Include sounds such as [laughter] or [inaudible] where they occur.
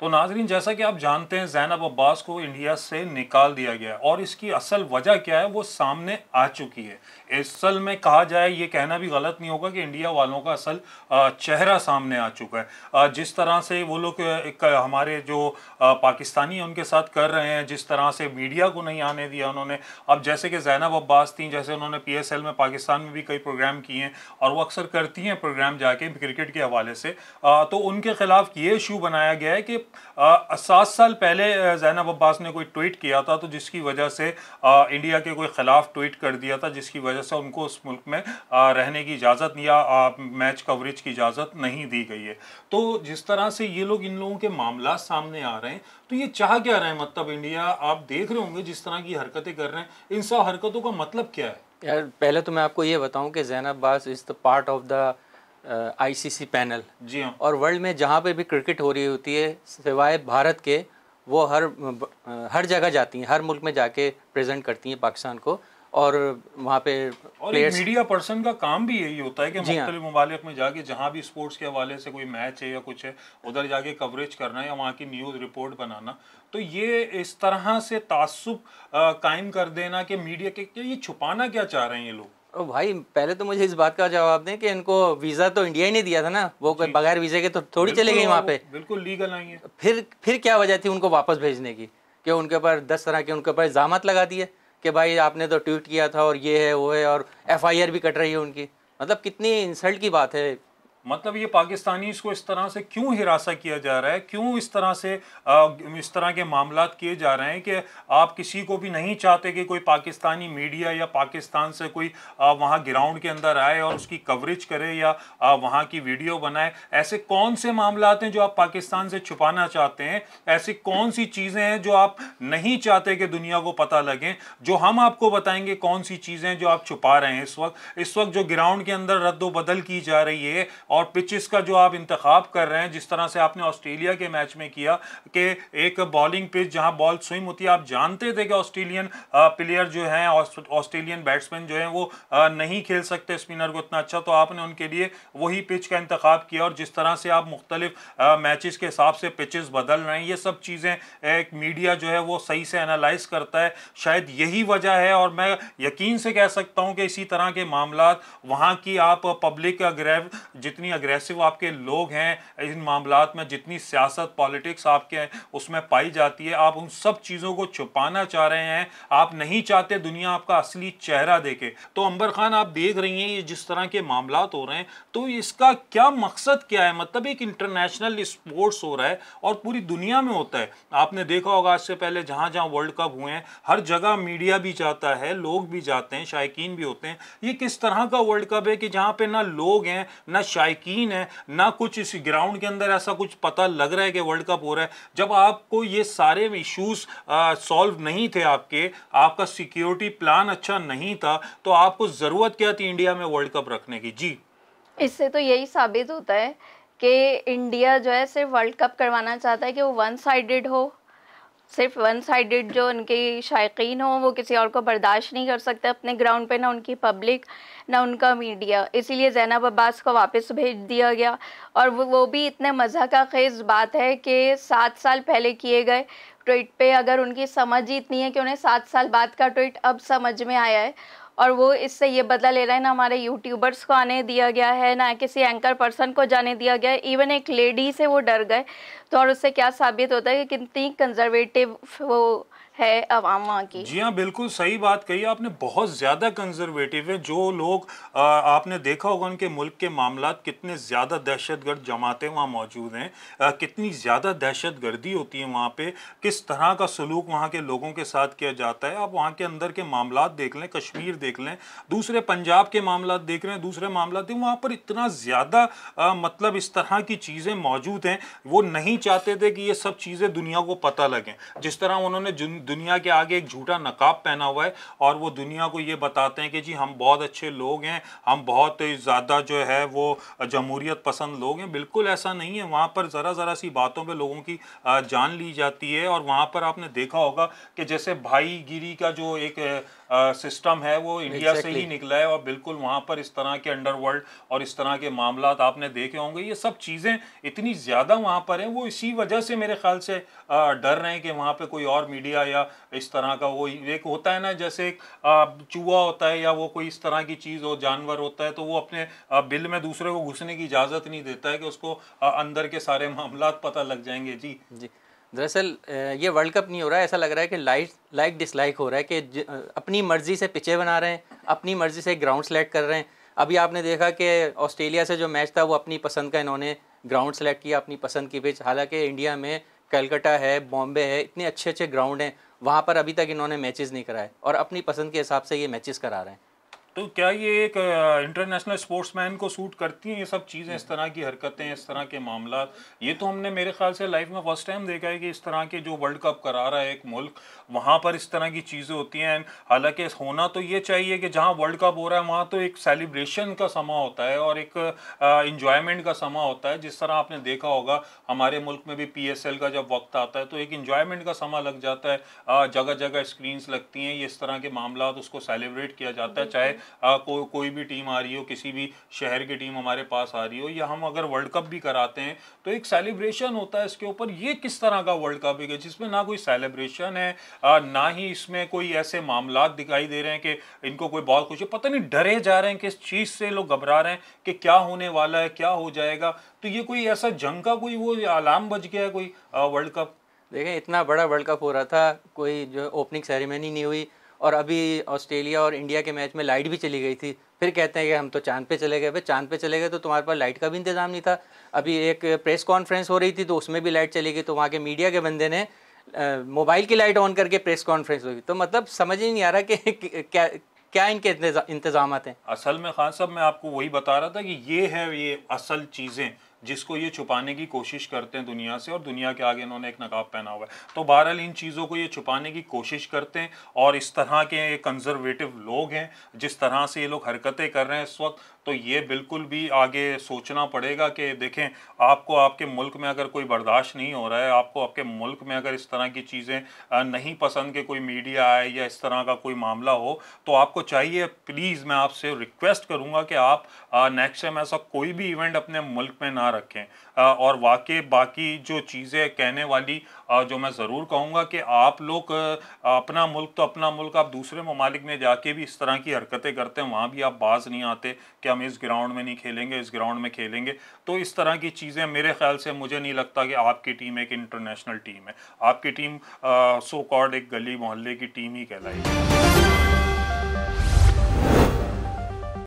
तो नाजरीन जैसा कि आप जानते हैं जैनब अब्बास को इंडिया से निकाल दिया गया है और इसकी असल वजह क्या है वो सामने आ चुकी है असल में कहा जाए ये कहना भी गलत नहीं होगा कि इंडिया वालों का असल चेहरा सामने आ चुका है जिस तरह से वो लोग हमारे जो पाकिस्तानी हैं उनके साथ कर रहे हैं जिस तरह से मीडिया को नहीं आने दिया उन्होंने अब जैसे कि जैनब अब्बास थी जैसे उन्होंने पी में पाकिस्तान में भी कई प्रोग्राम किए हैं और वो अक्सर करती हैं प्रोग्राम जाके क्रिकेट के हवाले से तो उनके खिलाफ ये इशू बनाया गया है कि सात साल पहले जैनब अब्बास ने कोई ट्वीट किया था तो जिसकी वजह से आ, इंडिया के कोई ख़िलाफ़ ट्वीट कर दिया था जिसकी वजह से उनको उस मुल्क में आ, रहने की इजाज़त या आ, मैच कवरेज की इजाज़त नहीं दी गई है तो जिस तरह से ये लोग इन लोगों के मामला सामने आ रहे हैं तो ये चाह क्या रहे हैं मतलब इंडिया आप देख रहे होंगे जिस तरह की हरकतें कर रहे हैं इन सब हरकतों का मतलब क्या है यार पहले तो मैं आपको ये बताऊं कि Zainab Abbas is the part of the ICC panel जी हाँ और वर्ल्ड में जहाँ पे भी क्रिकेट हो रही होती है सिवाय भारत के वो हर हर जगह जाती हैं हर मुल्क में जाके प्रेजेंट करती हैं पाकिस्तान को और वहाँ पे और मीडिया पर्सन का काम भी यही होता है कि हाँ। ममालिक में जाके जहाँ भी स्पोर्ट्स के हवाले से कोई मैच है या कुछ है उधर जाके कवरेज करना या वहाँ की न्यूज़ रिपोर्ट बनाना तो ये इस तरह से तासुब कायम कर देना कि मीडिया के, के ये छुपाना क्या चाह रहे हैं ये लोग ओ भाई पहले तो मुझे इस बात का जवाब दें कि इनको वीज़ा तो इंडिया ही नहीं दिया था ना वो बगैर वीज़े के तो थोड़ी चले गई वहाँ पे बिल्कुल लीगल आई है फिर फिर क्या वजह थी उनको वापस भेजने की कि उनके ऊपर दस तरह के उनके ऊपर इल्ज़ाम लगा दिए कि भाई आपने तो ट्वीट किया था और ये है वो है और एफ भी कट रही है उनकी मतलब कितनी इंसल्ट की बात है मतलब ये पाकिस्तानी को इस तरह से क्यों हिरासा किया जा रहा है क्यों इस तरह से इस तरह के मामला किए जा रहे हैं कि आप किसी को भी नहीं चाहते कि कोई पाकिस्तानी मीडिया या पाकिस्तान से कोई वहाँ ग्राउंड के अंदर आए और उसकी कवरेज करे या वहाँ की वीडियो बनाए ऐसे कौन से मामला हैं जो आप पाकिस्तान से छुपाना चाहते हैं ऐसी कौन सी चीज़ें हैं जो आप नहीं चाहते कि दुनिया को पता लगें जो हम आपको बताएंगे कौन सी चीज़ें जो आप छुपा रहे हैं इस वक्त इस वक्त जो ग्राउंड के अंदर रद्दोबदल की जा रही है और और पिचेस का जो आप इंतखब कर रहे हैं जिस तरह से आपने ऑस्ट्रेलिया के मैच में किया कि एक बॉलिंग पिच जहां बॉल स्विम होती है आप जानते थे कि ऑस्ट्रेलियन प्लेयर जो हैं ऑस्ट्रेलियन बैट्समैन जो हैं वो नहीं खेल सकते स्पिनर को इतना अच्छा तो आपने उनके लिए वही पिच का इंतखब किया और जिस तरह से आप मुख्तलिफ मैचेस के हिसाब से पिचेस बदल रहे हैं ये सब चीज़ें एक मीडिया जो है वो सही से एनालाइज करता है शायद यही वजह है और मैं यकीन से कह सकता हूँ कि इसी तरह के मामला वहाँ की आप पब्लिक ग्रैव जित जितनी अग्रेसिव आपके लोग हैं इन मामला में जितनी सियासत पॉलिटिक्स आपके उसमें पाई जाती है आप उन सब चीज़ों को छुपाना चाह रहे हैं आप नहीं चाहते दुनिया आपका असली चेहरा देखे तो अंबर खान आप देख रही हैं ये जिस तरह के मामला हो रहे हैं तो इसका क्या मकसद क्या है मतलब एक इंटरनेशनल स्पोर्ट्स हो रहा है और पूरी दुनिया में होता है आपने देखा होगा आज से पहले जहाँ जहाँ वर्ल्ड कप हुए हैं हर जगह मीडिया भी जाता है लोग भी जाते हैं शायकीन भी होते हैं ये किस तरह का वर्ल्ड कप है कि जहाँ पे ना लोग हैं ना शायकीन है ना कुछ इस ग्राउंड के अंदर ऐसा कुछ पता लग रहा है कि वर्ल्ड कप हो रहा है जब आपको ये सारे इश्यूज सॉल्व नहीं थे आपके आपका सिक्योरिटी प्लान अच्छा नहीं था तो आपको ज़रूरत क्या थी इंडिया में वर्ल्ड कप रखने की जी इससे तो यही साबित होता है कि इंडिया जो है सिर्फ वर्ल्ड कप करवाना चाहता है कि वो वन साइडेड हो सिर्फ वन साइडेड जो उनके शायकीन हो वो किसी और को बर्दाश्त नहीं कर सकते अपने ग्राउंड पे ना उनकी पब्लिक ना उनका मीडिया इसीलिए जैनब अब्बास को वापस भेज दिया गया और वो वो भी इतने मज़ा का खेज बात है कि सात साल पहले किए गए ट्वीट पे अगर उनकी समझ ही इतनी है कि उन्हें सात साल बाद का ट्वीट अब समझ में आया है और वो इससे ये बदला ले रहा है ना हमारे यूट्यूबर्स को आने दिया गया है ना किसी एंकर पर्सन को जाने दिया गया है इवन एक लेडी से वो डर गए तो और उससे क्या साबित होता है कि कितनी कंजर्वेटिव वो है अवामा की जी हाँ बिल्कुल सही बात कही आपने बहुत ज़्यादा कंजर्वेटिव है जो लोग आ, आपने देखा होगा उनके मुल्क के मामला कितने ज़्यादा दहशतगर्द जमातें वहाँ मौजूद हैं आ, कितनी ज़्यादा दहशत गर्दी होती है वहाँ पे किस तरह का सलूक वहाँ के लोगों के साथ किया जाता है आप वहाँ के अंदर के मामला देख लें कश्मीर देख लें दूसरे पंजाब के मामला देख रहे हैं दूसरे मामला देख वहाँ पर इतना ज़्यादा मतलब इस तरह की चीज़ें मौजूद हैं वो नहीं चाहते थे कि ये सब चीज़ें दुनिया को पता लगें जिस तरह उन्होंने दुनिया के आगे एक झूठा नकाब पहना हुआ है और वो दुनिया को ये बताते हैं कि जी हम बहुत अच्छे लोग हैं हम बहुत ज़्यादा जो है वो जमहूरियत पसंद लोग हैं बिल्कुल ऐसा नहीं है वहाँ पर ज़रा ज़रा सी बातों पर लोगों की जान ली जाती है और वहाँ पर आपने देखा होगा कि जैसे भाईगिरी का जो एक सिस्टम है वो इंडिया exactly. से ही निकला है और बिल्कुल वहाँ पर इस तरह के अंडरवर्ल्ड और इस तरह के मामला आपने देखे होंगे ये सब चीज़ें इतनी ज़्यादा वहाँ पर हैं वो इसी वजह से मेरे ख्याल से डर रहे हैं कि वहाँ पर कोई और मीडिया या इस तरह का वो एक होता है ना जैसे एक चूहा होता है या वो कोई इस तरह की चीज़ हो जानवर होता है तो वो अपने बिल में दूसरे को घुसने की इजाज़त नहीं देता है कि उसको अंदर के सारे मामला पता लग जाएंगे जी जी दरअसल ये वर्ल्ड कप नहीं हो रहा है ऐसा लग रहा है कि लाइक लाइक डिसलाइक हो रहा है कि अपनी मर्ज़ी से पिचे बना रहे हैं अपनी मर्ज़ी से ग्राउंड सेलेक्ट कर रहे हैं अभी आपने देखा कि ऑस्ट्रेलिया से जो मैच था वो अपनी पसंद का इन्होंने ग्राउंड सेलेक्ट किया अपनी पसंद की पिच हालांकि इंडिया में कलकत्ता है बॉम्बे है इतने अच्छे अच्छे ग्राउंड हैं वहाँ पर अभी तक इन्होंने मैचेस नहीं कराए और अपनी पसंद के हिसाब से ये मैचेस करा रहे हैं तो क्या ये एक इंटरनेशनल स्पोर्ट्समैन को सूट करती हैं ये सब चीज़ें इस तरह की हरकतें इस तरह के मामला ये तो हमने मेरे ख्याल से लाइफ में फर्स्ट टाइम देखा है कि इस तरह के जो वर्ल्ड कप करा रहा है एक मुल्क वहाँ पर इस तरह की चीज़ें होती हैं हालांकि होना तो ये चाहिए कि जहाँ वर्ल्ड कप हो रहा है वहाँ तो एक सेलिब्रेशन का समा होता है और एक इंजॉयमेंट का समा होता है जिस तरह आपने देखा होगा हमारे मुल्क में भी पी का जब वक्त आता है तो एक इंजॉयमेंट का समा लग जाता है जगह जगह स्क्रीन्स लगती हैं ये इस तरह के मामला उसको सेलिब्रेट किया जाता है चाहे आ, को, कोई भी टीम आ रही हो किसी भी शहर की टीम हमारे पास आ रही हो या हम अगर वर्ल्ड कप भी कराते हैं तो एक सेलिब्रेशन होता है इसके ऊपर ये किस तरह का वर्ल्ड कप है जिसमें ना कोई सेलिब्रेशन है आ, ना ही इसमें कोई ऐसे मामला दिखाई दे रहे हैं कि इनको कोई बहुत कुछ पता नहीं डरे जा रहे हैं किस चीज़ से लोग घबरा रहे हैं कि क्या होने वाला है क्या हो जाएगा तो ये कोई ऐसा जंग का कोई वो अलार्म बज गया है कोई वर्ल्ड कप देखें इतना बड़ा वर्ल्ड कप हो रहा था कोई जो ओपनिंग सेरेमनी नहीं हुई और अभी ऑस्ट्रेलिया और इंडिया के मैच में लाइट भी चली गई थी फिर कहते हैं कि हम तो चांद पे चले गए भाई चांद पे चले गए तो तुम्हारे पास लाइट का भी इंतज़ाम नहीं था अभी एक प्रेस कॉन्फ्रेंस हो रही थी तो उसमें भी लाइट चली गई तो वहाँ के मीडिया के बंदे ने मोबाइल की लाइट ऑन करके प्रेस कॉन्फ्रेंस हुई तो मतलब समझ ही नहीं आ रहा कि [laughs] क्या क्या इनके इंतजाम हैं असल में खान साहब मैं आपको वही बता रहा था कि ये है ये असल चीज़ें जिसको ये छुपाने की कोशिश करते हैं दुनिया से और दुनिया के आगे इन्होंने एक नकाब पहना हुआ है तो बहरहाल इन चीज़ों को ये छुपाने की कोशिश करते हैं और इस तरह के कंजर्वेटिव लोग हैं जिस तरह से ये लोग हरकतें कर रहे हैं इस वक्त तो ये बिल्कुल भी आगे सोचना पड़ेगा कि देखें आपको आपके मुल्क में अगर कोई बर्दाश्त नहीं हो रहा है आपको आपके मुल्क में अगर इस तरह की चीज़ें नहीं पसंद के कोई मीडिया आए या इस तरह का कोई मामला हो तो आपको चाहिए प्लीज़ मैं आपसे रिक्वेस्ट करूँगा कि आप नेक्स्ट टाइम ऐसा कोई भी इवेंट अपने मुल्क में ना ना रखें और वाकई बाकी जो चीज़ें कहने वाली जो मैं ज़रूर कहूँगा कि आप लोग अपना मुल्क तो अपना मुल्क आप दूसरे ममालिक में जाके भी इस तरह की हरकतें करते हैं वहाँ भी आप बाज नहीं आते कि हम इस ग्राउंड में नहीं खेलेंगे इस ग्राउंड में खेलेंगे तो इस तरह की चीज़ें मेरे ख्याल से मुझे नहीं लगता कि आपकी टीम एक इंटरनेशनल टीम है आपकी टीम सो कॉर्ड एक गली मोहल्ले की टीम ही कहलाएगी